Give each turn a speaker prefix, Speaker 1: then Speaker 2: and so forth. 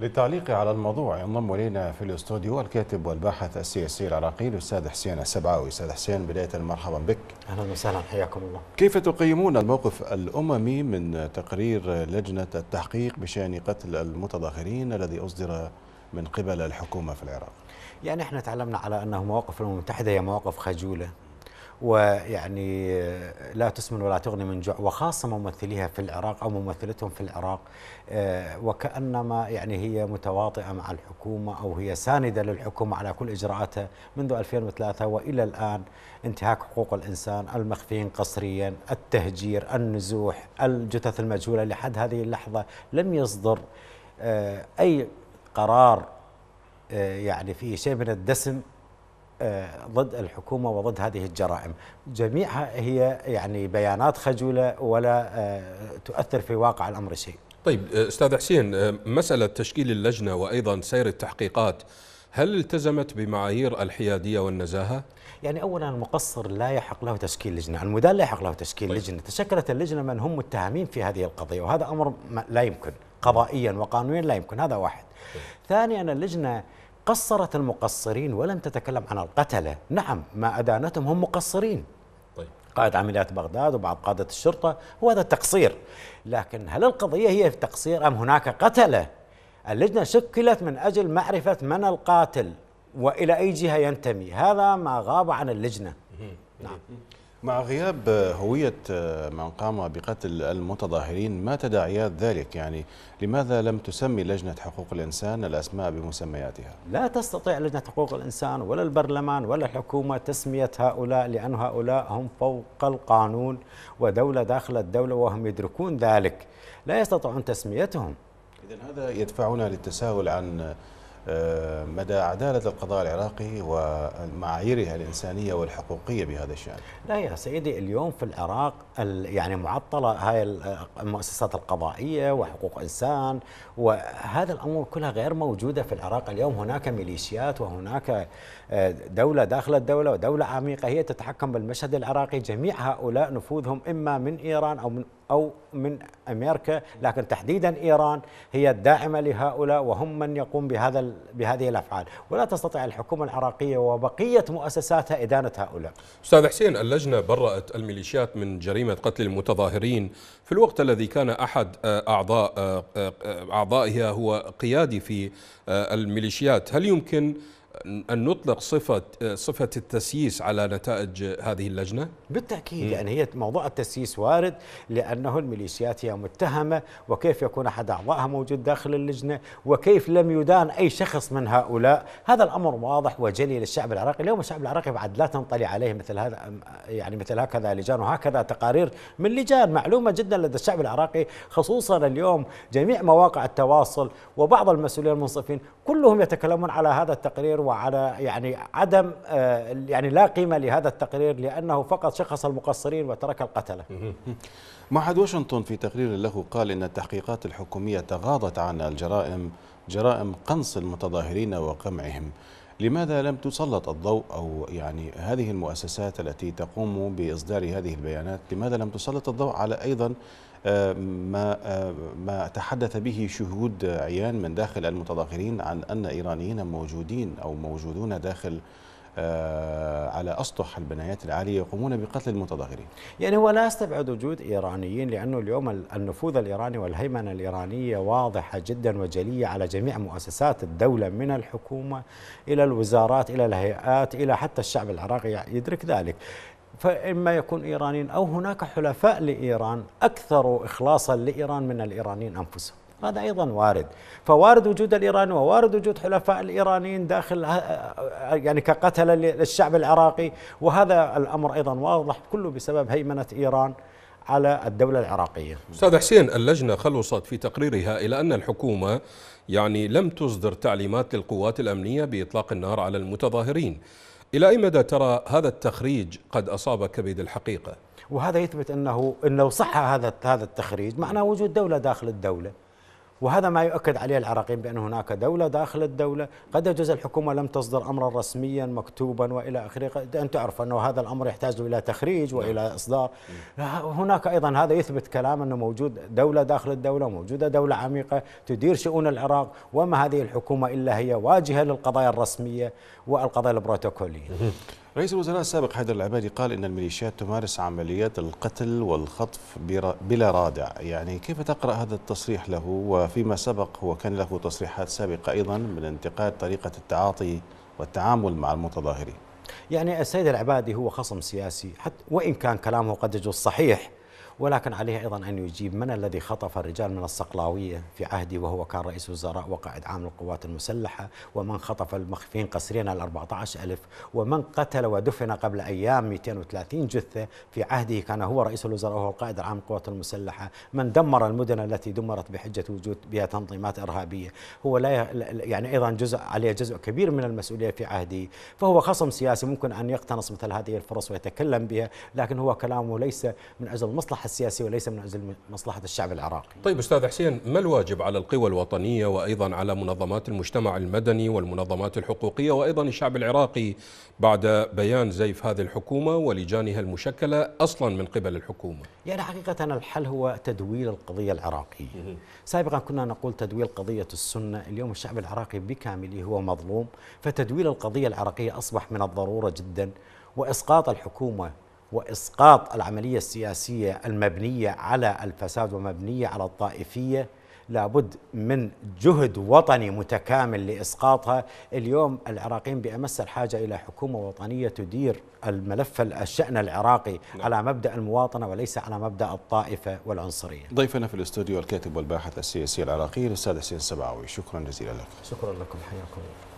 Speaker 1: للتعليق على الموضوع ينضم الينا في الاستوديو الكاتب والباحث السياسي العراقي الاستاذ حسين السبعاوي استاذ حسين بدايه مرحبا بك اهلا وسهلا حياكم الله كيف تقيمون الموقف الاممي من تقرير لجنه التحقيق بشان قتل المتظاهرين
Speaker 2: الذي اصدر من قبل الحكومه في العراق يعني احنا تعلمنا على انه مواقف الامم المتحده هي مواقف خجوله ويعني لا تسمن ولا تغني من جوع وخاصه ممثليها في العراق او ممثلتهم في العراق آه، وكانما يعني هي متواطئه مع الحكومه او هي سانده للحكومه على كل اجراءاتها منذ 2003 والى الان انتهاك حقوق الانسان، المخفيين قسريا، التهجير، النزوح، الجثث المجهوله لحد هذه اللحظه لم يصدر آه، اي قرار آه، يعني فيه شيء من الدسم آه، ضد الحكومة وضد هذه الجرائم جميعها هي يعني بيانات خجولة ولا آه، تؤثر في واقع الأمر شيء
Speaker 3: طيب آه، أستاذ حسين مسألة تشكيل اللجنة وأيضا سير التحقيقات هل التزمت بمعايير الحيادية والنزاهة؟ يعني اولا المقصر لا يحق له تشكيل لجنه، المدان لا يحق له تشكيل طيب. لجنه، تشكلت
Speaker 2: اللجنه من هم متهمين في هذه القضيه وهذا امر لا يمكن قضائيا وقانونيا لا يمكن، هذا واحد. طيب. ثانيا اللجنه قصرت المقصرين ولم تتكلم عن القتلة نعم ما أدانتهم هم مقصرين طيب. قائد عمليات بغداد وبعض قادة الشرطة هو هذا التقصير لكن هل القضية هي في تقصير أم هناك قتلة اللجنة شكلت من أجل معرفة من القاتل وإلى أي جهة ينتمي هذا ما غاب عن اللجنة نعم
Speaker 1: مع غياب هوية آه، من قام بقتل المتظاهرين ما تداعيات ذلك يعني لماذا لم تسمي لجنة حقوق الإنسان الأسماء بمسمياتها
Speaker 2: لا تستطيع لجنة حقوق الإنسان ولا البرلمان ولا الحكومة تسمية هؤلاء لأن هؤلاء هم فوق القانون ودولة داخل الدولة وهم يدركون ذلك لا يستطيعون تسميتهم إذا هذا يدفعنا
Speaker 1: للتساؤل عن مدى عدالة القضاء العراقي ومعاييرها
Speaker 2: الإنسانية والحقوقية بهذا الشأن لا يا سيدي اليوم في العراق يعني معطلة هاي المؤسسات القضائية وحقوق إنسان وهذا الأمور كلها غير موجودة في العراق اليوم هناك ميليشيات وهناك آه، دولة داخل الدولة ودولة عميقة هي تتحكم بالمشهد العراقي جميع هؤلاء نفوذهم إما من إيران أو من أو من أمريكا لكن تحديدا إيران هي الداعمة لهؤلاء وهم من يقوم بهذا بهذه الأفعال ولا تستطيع الحكومة العراقية وبقية مؤسساتها إدانة هؤلاء
Speaker 3: أستاذ حسين اللجنة برأت الميليشيات من جريمة قتل المتظاهرين في الوقت الذي كان أحد آه، أعضاء آه، آه، أعضائها هو قيادي في الميليشيات هل يمكن أن نطلق صفة صفة التسييس على نتائج هذه اللجنة؟
Speaker 2: بالتأكيد لأن
Speaker 3: يعني هي موضوع التسييس وارد
Speaker 2: لأنه الميليشيات هي متهمة وكيف يكون أحد أعضائها موجود داخل اللجنة وكيف لم يدان أي شخص من هؤلاء هذا الأمر واضح وجلي للشعب العراقي اليوم الشعب العراقي بعد لا تنطلي عليه مثل هذا يعني مثل هكذا لجان وهكذا تقارير من لجان معلومة جدا لدى الشعب العراقي خصوصا اليوم جميع مواقع التواصل وبعض المسؤولين المنصفين كلهم يتكلمون على هذا التقرير التقرير وعلى يعني عدم آه، يعني لا قيمه لهذا التقرير لانه فقط شخص المقصرين وترك القتله.
Speaker 1: معهد واشنطن في تقرير له قال ان التحقيقات الحكوميه تغاضت عن الجرائم جرائم قنص المتظاهرين وقمعهم لماذا لم تسلط الضوء أو يعني هذه المؤسسات التي تقوم بإصدار هذه البيانات لماذا لم تسلط الضوء على أيضا آه، ما آه، ما تحدث به شهود عيان من داخل المتظاهرين عن أن إيرانيين موجودين أو موجودون داخل
Speaker 2: آه، على أسطح البنايات العالية يقومون بقتل المتظاهرين يعني هو لا أستبعد وجود إيرانيين لأنه اليوم النفوذ الإيراني والهيمنة الإيرانية واضحة جدا وجلية على جميع مؤسسات الدولة من الحكومة إلى الوزارات إلى الهيئات إلى حتى الشعب العراقي يدرك ذلك فإما يكون إيرانيين أو هناك حلفاء لإيران أكثر إخلاصا لإيران من الإيرانيين أنفسهم هذا أيضا وارد فوارد وجود الايراني ووارد وجود حلفاء الإيرانيين داخل آه، آه، آه، يعني كقتلة للشعب العراقي وهذا الأمر أيضا واضح كله بسبب هيمنة إيران على الدولة العراقية
Speaker 3: أستاذ حسين اللجنة خلصت في تقريرها إلى أن الحكومة يعني لم تصدر تعليمات للقوات الأمنية بإطلاق النار على المتظاهرين إلى أي مدى ترى هذا التخريج قد أصاب كبد الحقيقة؟
Speaker 2: وهذا يثبت أنه أنه صح هذا هذا التخريج معناه وجود دولة داخل الدولة وهذا ما يؤكد عليه العراقيين بأن هناك دولة داخل الدولة قد يجوز الحكومة لم تصدر أمرا رسميا مكتوبا وإلى آخره أن تعرف أنه هذا الأمر يحتاج إلى تخريج نعم. وإلى إصدار نعم. هناك أيضا هذا يثبت كلام أنه موجود دولة داخل الدولة موجودة دولة عميقة تدير شؤون العراق وما هذه الحكومة إلا هي واجهة للقضايا الرسمية والقضايا البروتوكولية
Speaker 1: رئيس الوزراء السابق حيدر العبادي قال ان الميليشيات تمارس عمليات القتل والخطف بلا رادع، يعني كيف تقرا هذا التصريح له وفيما سبق هو كان له تصريحات سابقه ايضا من انتقاد طريقه التعاطي والتعامل مع المتظاهرين.
Speaker 2: يعني السيد العبادي هو خصم سياسي حتى وان كان كلامه قد يجوز صحيح ولكن عليه أيضا أن يجيب من الذي خطف الرجال من الصقلاوية في عهدي وهو كان رئيس وزراء وقائد عام للقوات المسلحة ومن خطف المخفين قسرين ال ألف ومن قتل ودفن قبل أيام 230 جثة في عهده كان هو رئيس الوزراء وهو القائد العام للقوات المسلحة من دمر المدن التي دمرت بحجة وجود بها تنظيمات إرهابية هو لا يعني أيضا جزء عليه جزء كبير من المسؤولية في عهده فهو خصم سياسي ممكن أن يقتنص مثل هذه الفرص ويتكلم بها لكن هو كلامه ليس من أجل المصلحة السياسي وليس من أجل مصلحة الشعب العراقي
Speaker 3: طيب أستاذ حسين ما الواجب على القوى الوطنية وأيضا على منظمات المجتمع المدني والمنظمات الحقوقية وأيضا الشعب العراقي بعد بيان زيف هذه الحكومة ولجانها المشكلة أصلا من قبل الحكومة
Speaker 2: يعني حقيقة الحل هو تدويل القضية العراقية سابقا كنا نقول تدويل قضية السنة اليوم الشعب العراقي بكامله هو مظلوم فتدويل القضية العراقية أصبح من الضرورة جدا وإسقاط الحكومة واسقاط العمليه السياسيه المبنيه على الفساد ومبنيه على الطائفيه لابد من جهد وطني متكامل لاسقاطها، اليوم العراقيين بامس الحاجه الى حكومه وطنيه تدير الملف الشان العراقي نعم. على مبدا المواطنه وليس على مبدا الطائفه والعنصريه.
Speaker 1: ضيفنا في الاستوديو الكاتب والباحث السياسي العراقي الاستاذ حسين السبعوي، شكرا جزيلا لك.
Speaker 2: شكرا لكم حياكم الله.